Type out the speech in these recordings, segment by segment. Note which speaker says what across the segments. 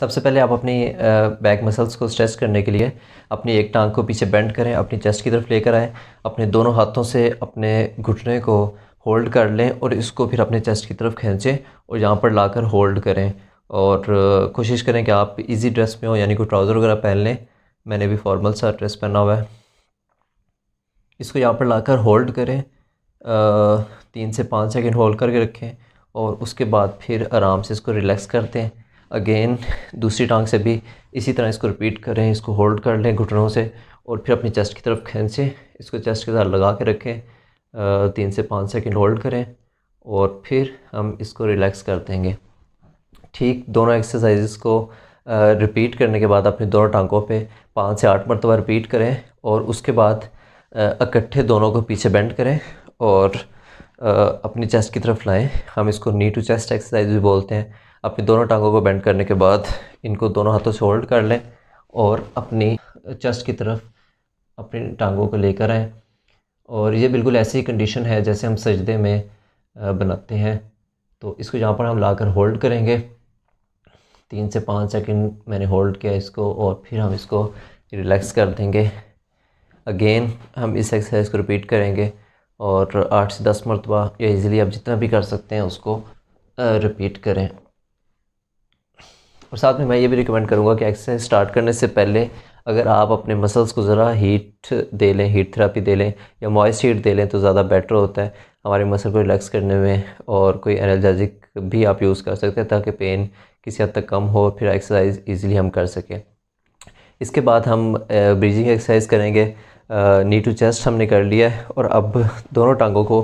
Speaker 1: सबसे पहले आप अपनी बैक मसल्स को स्ट्रेस करने के लिए अपनी एक टांग को पीछे बेंड करें अपनी चेस्ट की तरफ लेकर आएँ अपने दोनों हाथों से अपने घुटने को होल्ड कर लें और इसको फिर अपने चेस्ट की तरफ खींचें और यहाँ पर लाकर होल्ड करें और कोशिश करें कि आप इजी ड्रेस में हो यानी कि ट्राउज़र वगैरह पहन लें मैंने भी फॉर्मल सा ड्रेस पहना हुआ है इसको यहाँ पर लाकर होल्ड करें आ, तीन से पाँच सेकंड होल्ड करके रखें और उसके बाद फिर आराम से इसको रिलैक्स करते हैं अगेन दूसरी टांग से भी इसी तरह इसको रिपीट करें इसको होल्ड कर लें घुटनों से और फिर अपनी चेस्ट की तरफ खींचें इसको चेस्ट के साथ लगा के रखें तीन से पाँच सेकेंड होल्ड करें और फिर हम इसको रिलैक्स कर देंगे ठीक दोनों एक्सरसाइजेस को रिपीट करने के बाद अपनी दोनों टांगों पे पाँच से आठ मरतबा रिपीट करें और उसके बाद इकट्ठे दोनों को पीछे बेंड करें और अपनी चेस्ट की तरफ लाएं हम इसको नी टू चेस्ट एक्सरसाइज भी बोलते हैं अपनी दोनों टांगों को बेंड करने के बाद इनको दोनों हाथों से होल्ड कर लें और अपनी चेस्ट की तरफ अपनी टांगों को लेकर आएँ और ये बिल्कुल ऐसी कंडीशन है जैसे हम सजदे में बनाते हैं तो इसको जहाँ पर हम लाकर होल्ड करेंगे तीन से पाँच सेकंड मैंने होल्ड किया इसको और फिर हम इसको रिलैक्स कर देंगे अगेन हम इस एक्सरसाइज को रिपीट करेंगे और आठ से दस मरतबा या इजीली आप जितना भी कर सकते हैं उसको रिपीट करें और साथ में मैं ये भी रिकमेंड करूँगा कि एक्सरसाइज स्टार्ट करने से पहले अगर आप अपने मसल्स को ज़रा हीट दे लें हीट थेरापी दे लें या मॉइस्ट हीट दे लें तो ज़्यादा बेटर होता है हमारे मसल को रिलैक्स करने में और कोई एनर्जाजिक भी आप यूज़ कर सकते हैं ताकि पेन किसी हद तक कम हो फिर एक्सरसाइज ईज़िली हम कर सकें इसके बाद हम ब्रीजिंग एक्सरसाइज करेंगे नी टू चेस्ट हमने कर लिया है और अब दोनों टांगों को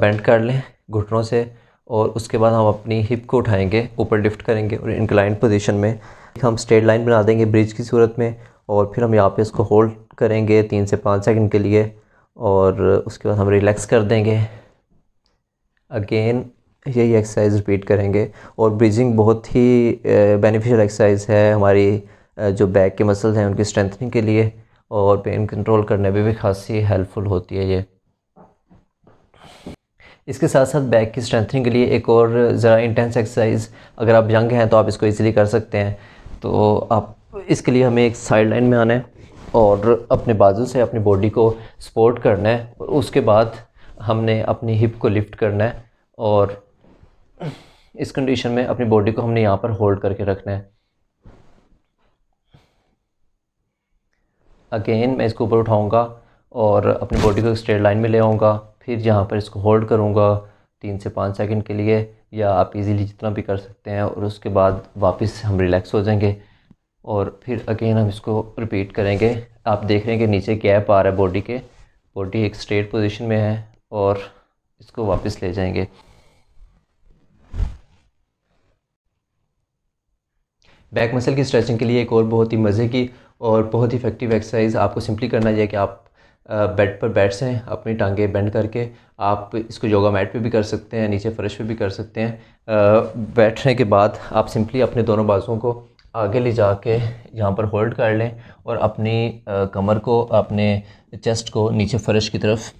Speaker 1: बेंड कर लें घुटनों से और उसके बाद हम अपनी हिप को उठाएंगे ऊपर लिफ्ट करेंगे और इंक्लाइन पोजीशन में हम स्ट्रेट लाइन बना देंगे ब्रिज की सूरत में और फिर हम यहाँ पे इसको होल्ड करेंगे तीन से पाँच सेकंड के लिए और उसके बाद हम रिलैक्स कर देंगे अगेन यही एक्सरसाइज रिपीट करेंगे और ब्रिजिंग बहुत ही बेनिफिशियल एक्सरसाइज है हमारी जो बैक के मसल्स हैं उनकी स्ट्रेंथनिंग के लिए और पेन कंट्रोल करने में भी खासी हेल्पफुल होती है ये इसके साथ साथ बैक की स्ट्रेंथनिंग के लिए एक और ज़रा इंटेंस एक्सरसाइज अगर आप यंग हैं तो आप इसको इजीली कर सकते हैं तो आप इसके लिए हमें एक साइड लाइन में आना है और अपने बाजू से अपनी बॉडी को सपोर्ट करना है और उसके बाद हमने अपनी हिप को लिफ्ट करना है और इस कंडीशन में अपनी बॉडी को हमने यहाँ पर होल्ड करके रखना है अगेन मैं इसको ऊपर उठाऊँगा और अपनी बॉडी को स्ट्रेट लाइन में ले आऊँगा फिर यहाँ पर इसको होल्ड करूँगा तीन से पाँच सेकंड के लिए या आप इजीली जितना भी कर सकते हैं और उसके बाद वापस हम रिलैक्स हो जाएंगे और फिर अगेन हम इसको रिपीट करेंगे आप देख रहे हैं कि नीचे गैप आ रहा है बॉडी के बॉडी एक स्ट्रेट पोजिशन में है और इसको वापस ले जाएंगे बैक मसल की स्ट्रेचिंग के लिए एक और बहुत ही मज़े की और बहुत ही इफेक्टिव एक्सरसाइज आपको सिंपली करना चाहिए कि आप बेड पर बैठ सें अपनी टांगे बेंड करके आप इसको योगा मैट पे भी कर सकते हैं नीचे फर्श पे भी कर सकते हैं बैठने के बाद आप सिंपली अपने दोनों बाजुओं को आगे ले जा के यहाँ पर होल्ड कर लें और अपनी कमर को अपने चेस्ट को नीचे फर्श की तरफ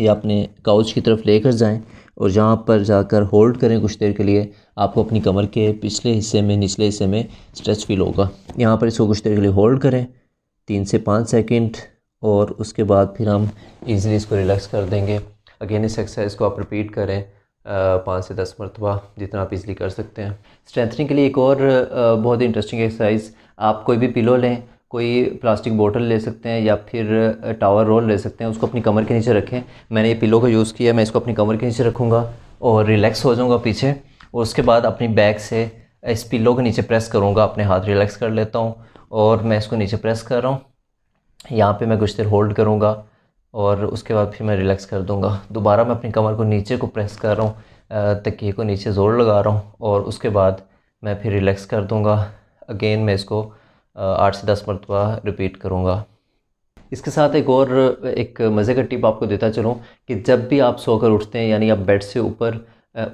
Speaker 1: या अपने काउच की तरफ लेकर जाएं और जहाँ पर जाकर होल्ड करें कुछ देर के लिए आपको अपनी कमर के पिछले हिस्से में निचले हिस्से में स्ट्रेच फील होगा यहाँ पर इसको कुछ देर के लिए होल्ड करें तीन से पाँच सेकेंड और उसके बाद फिर हम इजीली इसको रिलैक्स कर देंगे अगेन इस एक्सरसाइज को आप रिपीट करें पाँच से दस मरतबा जितना आप इजीली कर सकते हैं स्ट्रेंथनिंग के लिए एक और बहुत इंटरेस्टिंग एक्सरसाइज आप कोई भी पिलो लें कोई प्लास्टिक बोतल ले सकते हैं या फिर टावर रोल ले सकते हैं उसको अपनी कमर के नीचे रखें मैंने ये पिलो का यूज़ किया मैं इसको अपनी कमर के नीचे रखूँगा और रिलैक्स हो जाऊँगा पीछे और उसके बाद अपनी बैग से इस पिलो के नीचे प्रेस करूँगा अपने हाथ रिलैक्स कर लेता हूँ और मैं इसको नीचे प्रेस कर रहा हूँ यहाँ पर मैं कुछ देर होल्ड करूँगा और उसके बाद फिर मैं रिलैक्स कर दूँगा दोबारा मैं अपनी कमर को नीचे को प्रेस कर रहा हूँ तकिए को नीचे ज़ोर लगा रहा हूँ और उसके बाद मैं फिर रिलैक्स कर दूँगा अगेन मैं इसको आठ से दस मरतबा रिपीट करूँगा इसके साथ एक और एक मज़े का टिप आपको देता चलूँ कि जब भी आप सोकर उठते हैं यानी आप बेड से ऊपर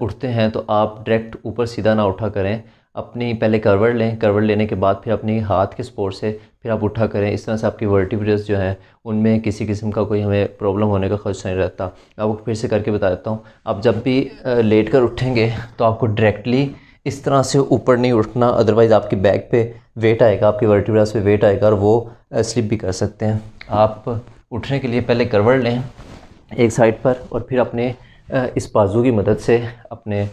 Speaker 1: उठते हैं तो आप डायरेक्ट ऊपर सीधा ना उठा करें अपनी पहले करवट लें करवट लेने के बाद फिर अपनी हाथ के स्पोर्ट से फिर आप उठा करें इस तरह से आपकी वर्टिब्रेस जो है उनमें किसी किस्म का कोई हमें प्रॉब्लम होने का खर्च नहीं रहता आपको फिर से करके बता देता हूँ आप जब भी लेट कर उठेंगे तो आपको डायरेक्टली इस तरह से ऊपर नहीं उठना अदरवाइज़ आपकी बैक पे वेट आएगा आपके वर्टिब्रास पे वेट आएगा और वो स्लिप भी कर सकते हैं आप उठने के लिए पहले करवड़ लें एक साइड पर और फिर अपने इस बाजू की मदद से अपने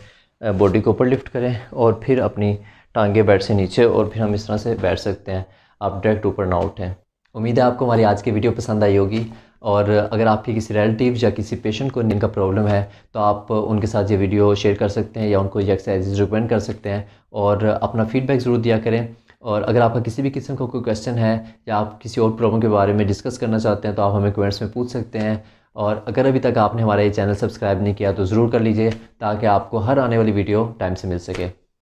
Speaker 1: बॉडी को ऊपर लिफ्ट करें और फिर अपनी टांगे बैट से नीचे और फिर हम इस तरह से बैठ सकते हैं आप डायरेक्ट ऊपर ना उठें उम्मीद है आपको हमारी आज की वीडियो पसंद आई होगी और अगर आपके किसी रिलेटिव या किसी पेशेंट को इनका प्रॉब्लम है तो आप उनके साथ ये वीडियो शेयर कर सकते हैं या उनको ये एक्सरसाइज रिकमेंड कर सकते हैं और अपना फीडबैक ज़रूर दिया करें और अगर आपका किसी भी किस्म का कोई क्वेश्चन है या आप किसी और प्रॉब्लम के बारे में डिस्कस करना चाहते हैं तो आप हमें कमेंट्स में पूछ सकते हैं और अगर अभी तक आपने हमारा ये चैनल सब्सक्राइब नहीं किया तो ज़रूर कर लीजिए ताकि आपको हर आने वाली वीडियो टाइम से मिल सके